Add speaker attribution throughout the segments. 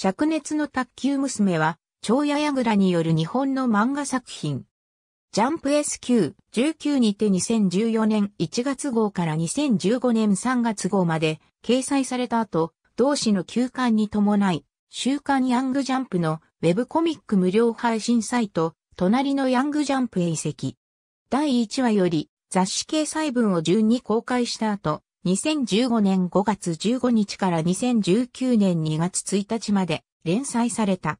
Speaker 1: 灼熱の卓球娘は、超屋やぐによる日本の漫画作品。ジャンプ SQ19 にて2014年1月号から2015年3月号まで掲載された後、同誌の休刊に伴い、週刊ヤングジャンプのウェブコミック無料配信サイト、隣のヤングジャンプへ移籍。第1話より雑誌掲載文を順に公開した後、2015年5月15日から2019年2月1日まで連載された。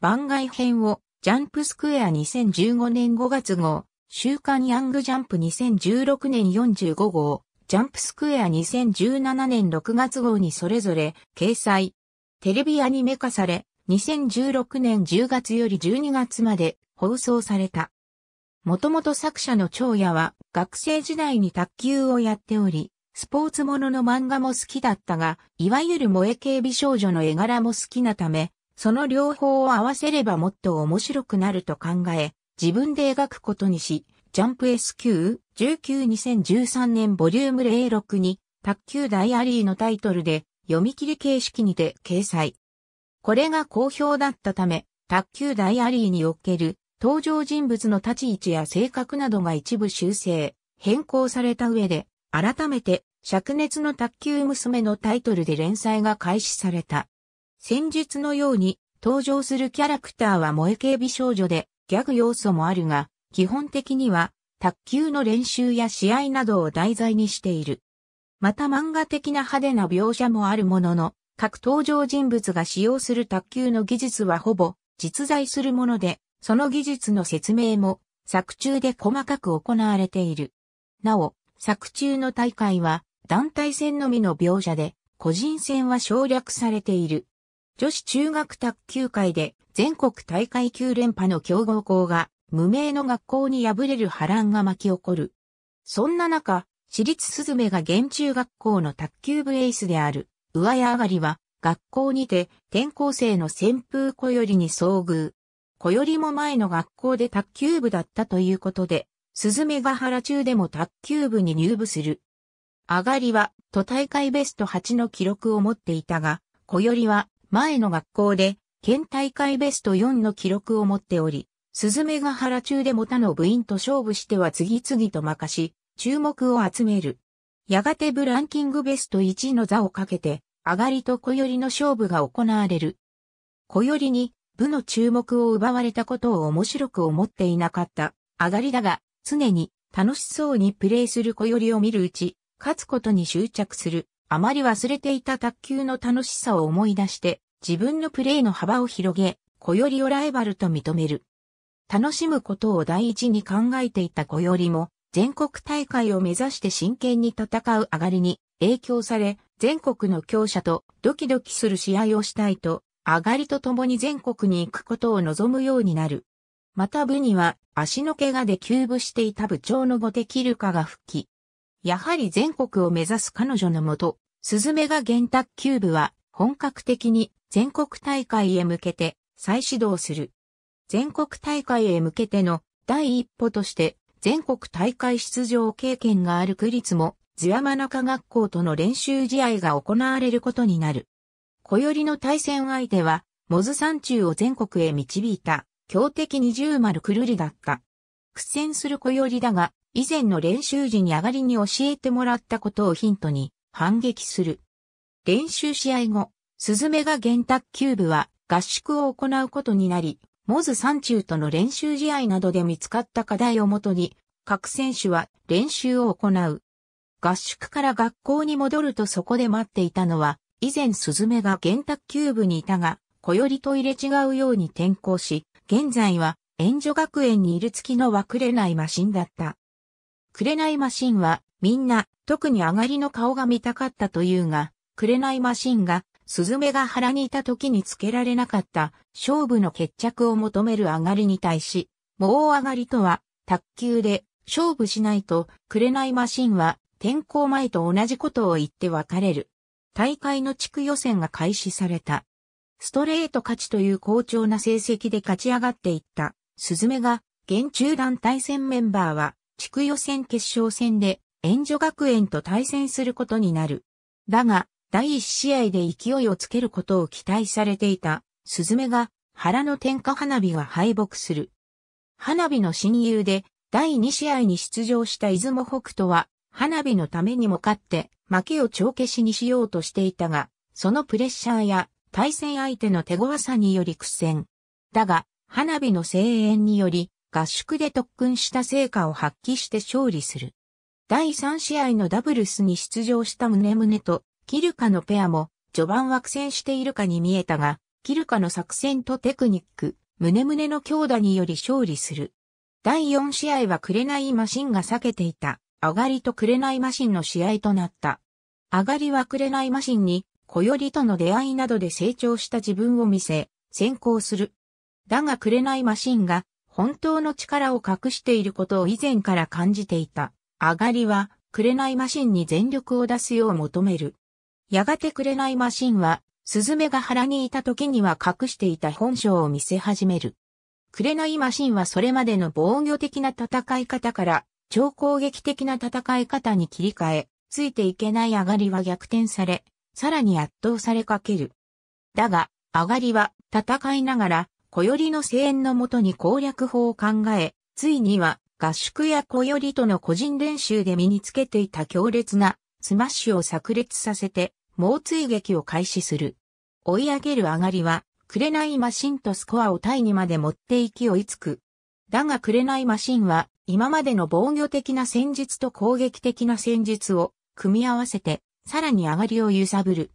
Speaker 1: 番外編をジャンプスクエア2015年5月号、週刊ヤングジャンプ2016年45号、ジャンプスクエア2017年6月号にそれぞれ掲載。テレビアニメ化され、2016年10月より12月まで放送された。もともと作者の長屋は学生時代に卓球をやっており、スポーツものの漫画も好きだったが、いわゆる萌え系美少女の絵柄も好きなため、その両方を合わせればもっと面白くなると考え、自分で描くことにし、ジャンプ SQ19-2013 年ボリューム06に、卓球ダイアリーのタイトルで、読み切り形式にて掲載。これが好評だったため、卓球ダイアリーにおける登場人物の立ち位置や性格などが一部修正、変更された上で、改めて、灼熱の卓球娘のタイトルで連載が開始された。戦術のように、登場するキャラクターは萌え系美少女で、ギャグ要素もあるが、基本的には、卓球の練習や試合などを題材にしている。また漫画的な派手な描写もあるものの、各登場人物が使用する卓球の技術はほぼ実在するもので、その技術の説明も作中で細かく行われている。なお、作中の大会は団体戦のみの描写で、個人戦は省略されている。女子中学卓球界で全国大会9連覇の強豪校が無名の学校に敗れる波乱が巻き起こる。そんな中、私立スズメが現中学校の卓球部エースである、上屋上がりは、学校にて転校生の旋風小よりに遭遇。小よりも前の学校で卓球部だったということで、鈴目が原中でも卓球部に入部する。上がりは、都大会ベスト8の記録を持っていたが、小よりは、前の学校で、県大会ベスト4の記録を持っており、鈴目が原中でも他の部員と勝負しては次々と任し、注目を集める。やがて部ランキングベスト1の座をかけて、上がりと小よりの勝負が行われる。小よりに、部の注目を奪われたことを面白く思っていなかった、上がりだが、常に楽しそうにプレーする小よりを見るうち、勝つことに執着する、あまり忘れていた卓球の楽しさを思い出して、自分のプレーの幅を広げ、小よりをライバルと認める。楽しむことを第一に考えていた小よりも、全国大会を目指して真剣に戦う上がりに影響され、全国の強者とドキドキする試合をしたいと、上がりと共に全国に行くことを望むようになる。また部には足の怪我で休部していた部長の後テキルカが復帰。やはり全国を目指す彼女のもと、スズメが原卓球部は本格的に全国大会へ向けて再始動する。全国大会へ向けての第一歩として全国大会出場経験がある区立も津山中学校との練習試合が行われることになる。小よりの対戦相手は、モズ山中を全国へ導いた強敵二重丸くるりだった。苦戦する小よりだが、以前の練習時に上がりに教えてもらったことをヒントに反撃する。練習試合後、スズメが原卓球部は合宿を行うことになり、モズ山中との練習試合などで見つかった課題をもとに、各選手は練習を行う。合宿から学校に戻るとそこで待っていたのは、以前スズメが原卓球部にいたが、小よりと入れ違うように転校し、現在は、援助学園にいる月のはくれないマシンだった。くれないマシンは、みんな、特に上がりの顔が見たかったというが、くれないマシンが、スズメが腹にいた時につけられなかった、勝負の決着を求める上がりに対し、もう上がりとは、卓球で、勝負しないと、くれないマシンは、転校前と同じことを言って別れる。大会の地区予選が開始された。ストレート勝ちという好調な成績で勝ち上がっていった、スズメが、現中団対戦メンバーは、地区予選決勝戦で、援助学園と対戦することになる。だが、第1試合で勢いをつけることを期待されていた、スズメが、原の天下花火が敗北する。花火の親友で、第2試合に出場した出雲北斗は、花火のためにも勝って、負けを帳消しにしようとしていたが、そのプレッシャーや対戦相手の手強さにより苦戦。だが、花火の声援により、合宿で特訓した成果を発揮して勝利する。第3試合のダブルスに出場したムネムネと、キルカのペアも、序盤は苦戦しているかに見えたが、キルカの作戦とテクニック、ムネムネの強打により勝利する。第4試合はくれないマシンが避けていた、上がりとくれないマシンの試合となった。上がりはくれないマシンにこよりとの出会いなどで成長した自分を見せ、先行する。だがくれないマシンが、本当の力を隠していることを以前から感じていた。あがりは、くれないマシンに全力を出すよう求める。やがてくれないマシンは、スズメが腹にいた時には隠していた本性を見せ始める。くれないマシンはそれまでの防御的な戦い方から、超攻撃的な戦い方に切り替え、ついていけない上がりは逆転され、さらに圧倒されかける。だが、上がりは戦いながら、小寄りの声援のもとに攻略法を考え、ついには合宿や小寄りとの個人練習で身につけていた強烈なスマッシュを炸裂させて、猛追撃を開始する。追い上げる上がりは、紅マシンとスコアをタイにまで持っていき追いつく。だが紅マシンは、今までの防御的な戦術と攻撃的な戦術を組み合わせて、さらに上がりを揺さぶる。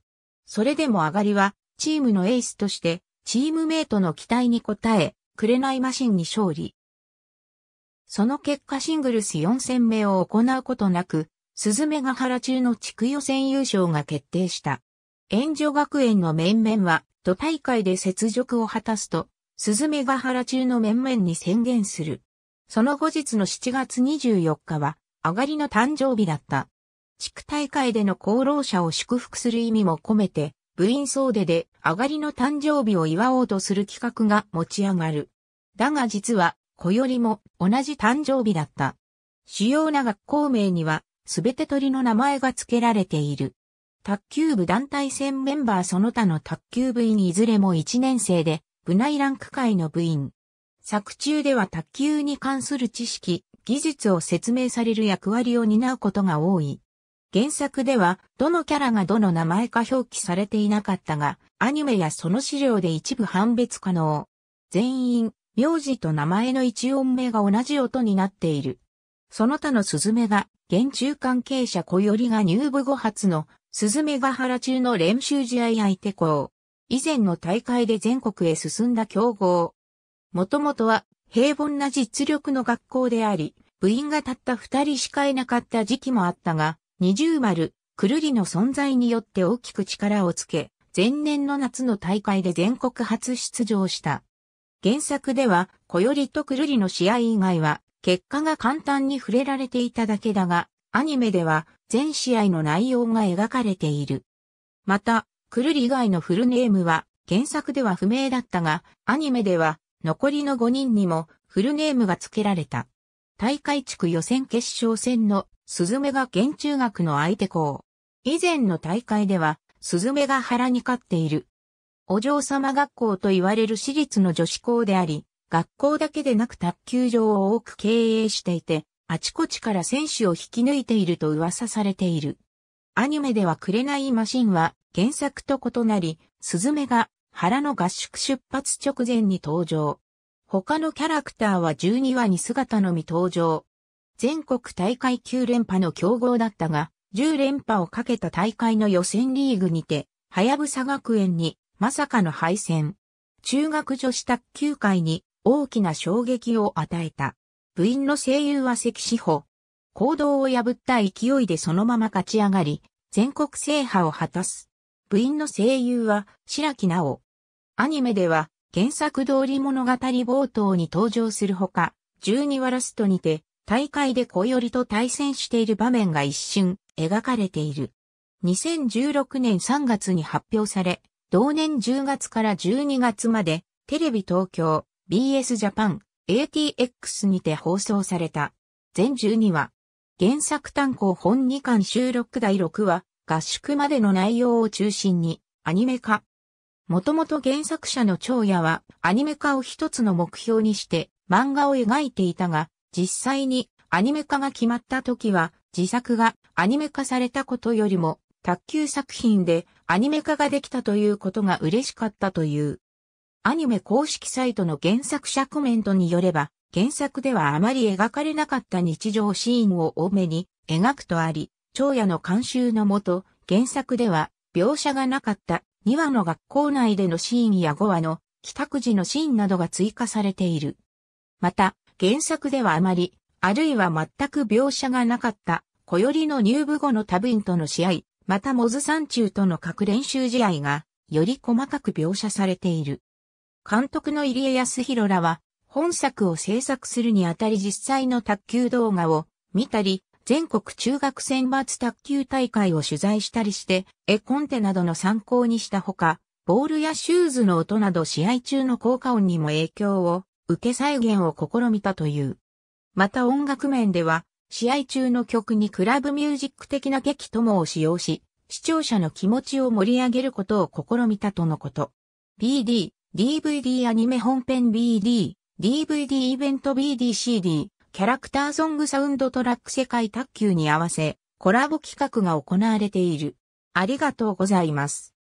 Speaker 1: それでも上がりは、チームのエースとして、チームメイトの期待に応え、くれないマシンに勝利。その結果シングルス4戦目を行うことなく、鈴目ハ原中の地区予選優勝が決定した。援助学園の面々は、都大会で雪辱を果たすと、鈴目ハ原中の面々に宣言する。その後日の7月24日は、上がりの誕生日だった。地区大会での功労者を祝福する意味も込めて、部員総出で上がりの誕生日を祝おうとする企画が持ち上がる。だが実は、こよりも同じ誕生日だった。主要な学校名には、すべて鳥の名前が付けられている。卓球部団体戦メンバーその他の卓球部員いずれも1年生で、部内ランク会の部員。作中では卓球に関する知識、技術を説明される役割を担うことが多い。原作では、どのキャラがどの名前か表記されていなかったが、アニメやその資料で一部判別可能。全員、名字と名前の一音目が同じ音になっている。その他のスズメが、現中関係者小よりが入部後初の、スズメが原中の練習試合相手校。以前の大会で全国へ進んだ強豪。もともとは、平凡な実力の学校であり、部員がたった二人しかいなかった時期もあったが、二重丸、くるりの存在によって大きく力をつけ、前年の夏の大会で全国初出場した。原作では、こよりとくるりの試合以外は、結果が簡単に触れられていただけだが、アニメでは、全試合の内容が描かれている。また、くるり以外のフルネームは、原作では不明だったが、アニメでは、残りの5人にも、フルネームが付けられた。大会地区予選決勝戦のスズメが現中学の相手校。以前の大会では、スズメが原に勝っている。お嬢様学校と言われる私立の女子校であり、学校だけでなく卓球場を多く経営していて、あちこちから選手を引き抜いていると噂されている。アニメでは紅マシンは原作と異なり、スズメが原の合宿出発直前に登場。他のキャラクターは12話に姿のみ登場。全国大会9連覇の強豪だったが、10連覇をかけた大会の予選リーグにて、はやぶさ学園にまさかの敗戦。中学女子卓球界に大きな衝撃を与えた。部員の声優は関志保。行動を破った勢いでそのまま勝ち上がり、全国制覇を果たす。部員の声優は白木直。アニメでは原作通り物語冒頭に登場するほか、十二話ラストにて大会で小りと対戦している場面が一瞬描かれている。2016年3月に発表され、同年10月から12月までテレビ東京、BS ジャパン、ATX にて放送された。全12話。原作単行本2巻収録第6話、合宿までの内容を中心にアニメ化。もともと原作者の長屋はアニメ化を一つの目標にして漫画を描いていたが、実際にアニメ化が決まった時は自作がアニメ化されたことよりも卓球作品でアニメ化ができたということが嬉しかったという。アニメ公式サイトの原作者コメントによれば、原作ではあまり描かれなかった日常シーンを多めに描くとあり、長夜の監修のもと、原作では描写がなかった2話の学校内でのシーンや5話の帰宅時のシーンなどが追加されている。また、原作ではあまり、あるいは全く描写がなかった、小よりの入部後の多分との試合、またモズ山中との各練習試合が、より細かく描写されている。監督の入江康弘らは、本作を制作するにあたり実際の卓球動画を見たり、全国中学選抜卓球大会を取材したりして、絵コンテなどの参考にしたほか、ボールやシューズの音など試合中の効果音にも影響を受け再現を試みたという。また音楽面では、試合中の曲にクラブミュージック的な劇ともを使用し、視聴者の気持ちを盛り上げることを試みたとのこと。BD、DVD アニメ本編 BD、DVD イベント BDCD、キャラクターソングサウンドトラック世界卓球に合わせ、コラボ企画が行われている。ありがとうございます。